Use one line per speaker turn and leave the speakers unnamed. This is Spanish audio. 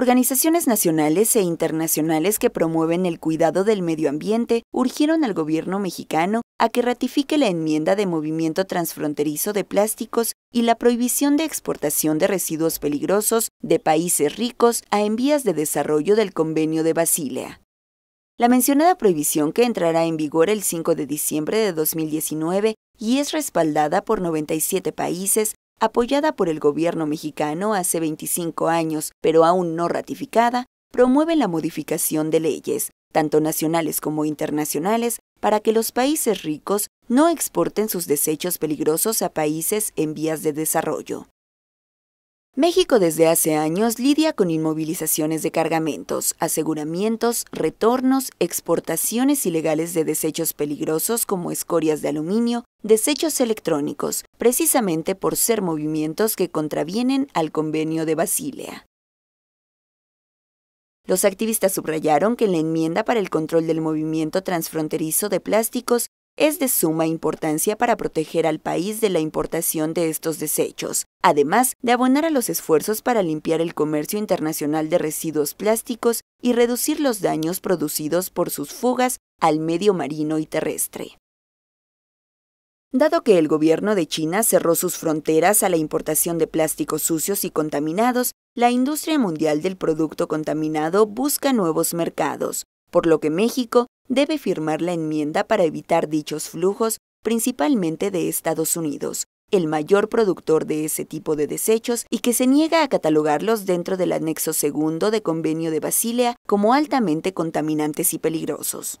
Organizaciones nacionales e internacionales que promueven el cuidado del medio ambiente urgieron al gobierno mexicano a que ratifique la enmienda de movimiento transfronterizo de plásticos y la prohibición de exportación de residuos peligrosos de países ricos a envías de desarrollo del Convenio de Basilea. La mencionada prohibición que entrará en vigor el 5 de diciembre de 2019 y es respaldada por 97 países, apoyada por el gobierno mexicano hace 25 años, pero aún no ratificada, promueve la modificación de leyes, tanto nacionales como internacionales, para que los países ricos no exporten sus desechos peligrosos a países en vías de desarrollo. México desde hace años lidia con inmovilizaciones de cargamentos, aseguramientos, retornos, exportaciones ilegales de desechos peligrosos como escorias de aluminio, desechos electrónicos, precisamente por ser movimientos que contravienen al convenio de Basilea. Los activistas subrayaron que en la enmienda para el control del movimiento transfronterizo de plásticos es de suma importancia para proteger al país de la importación de estos desechos, además de abonar a los esfuerzos para limpiar el comercio internacional de residuos plásticos y reducir los daños producidos por sus fugas al medio marino y terrestre. Dado que el gobierno de China cerró sus fronteras a la importación de plásticos sucios y contaminados, la industria mundial del producto contaminado busca nuevos mercados, por lo que México debe firmar la enmienda para evitar dichos flujos, principalmente de Estados Unidos, el mayor productor de ese tipo de desechos y que se niega a catalogarlos dentro del anexo segundo de convenio de Basilea como altamente contaminantes y peligrosos.